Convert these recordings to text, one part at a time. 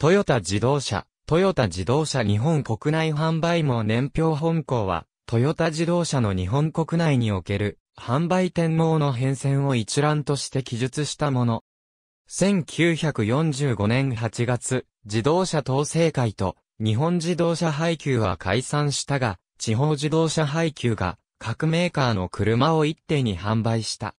トヨタ自動車、トヨタ自動車日本国内販売網年表本校は、トヨタ自動車の日本国内における、販売店網の変遷を一覧として記述したもの。1945年8月、自動車統制会と、日本自動車配給は解散したが、地方自動車配給が、各メーカーの車を一定に販売した。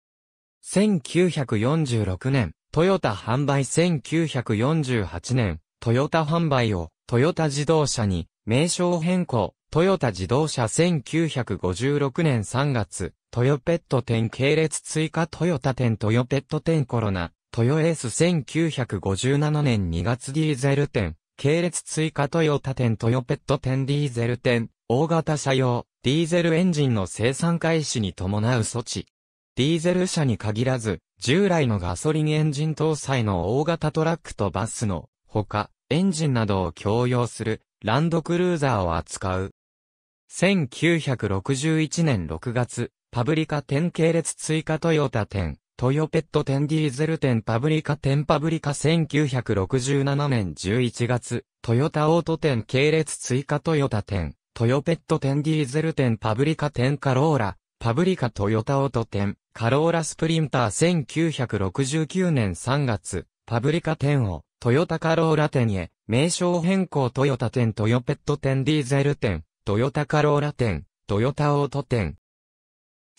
1946年、トヨタ販売1948年、トヨタ販売を、トヨタ自動車に、名称変更、トヨタ自動車1956年3月、トヨペット店系列追加トヨタ店トヨペット店コロナ、トヨエース1957年2月ディーゼル店、系列追加トヨタ店トヨペット店ディーゼル店、大型車用、ディーゼルエンジンの生産開始に伴う措置。ディーゼル車に限らず、従来のガソリンエンジン搭載の大型トラックとバスのほか、エンジンなどを供用するランドクルーザーを扱う。1961年6月、パブリカ10系列追加トヨタ10、トヨペット10ディーゼル10パブリカ10パブリカ1967年11月、トヨタオート10系列追加トヨタ10、トヨペット10ディーゼル10パブリカ10カローラ、パブリカトヨタオート10、カローラスプリンター1969年3月、パブリカ10をトヨタカローラ店へ、名称変更トヨタ店トヨペット店ディーゼル店、トヨタカローラ店、トヨタオート店。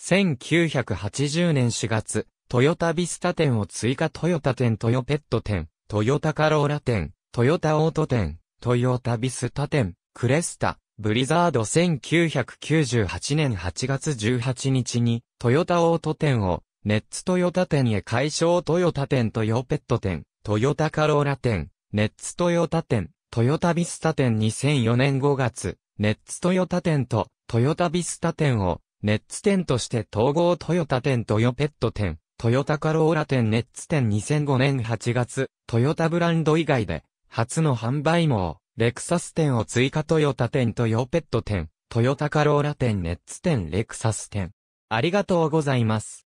1980年4月、トヨタビスタ店を追加トヨタ店トヨペット店、トヨタカローラ店、トヨタオート店、トヨタビスタ店、クレスタ、ブリザード1998年8月18日に、トヨタオート店を、ネッツトヨタ店へ解消トヨタ店とヨペット店、トヨタカローラ店、ネッツトヨタ店、トヨタビスタ店2004年5月、ネッツトヨタ店とトヨタビスタ店をネッツ店として統合トヨタ店トヨペット店、トヨタカローラ店ネッツ店2005年8月、トヨタブランド以外で初の販売網、レクサス店を追加トヨタ店トヨペット店、トヨタカローラ店ネッツ店レクサス店。ありがとうございます。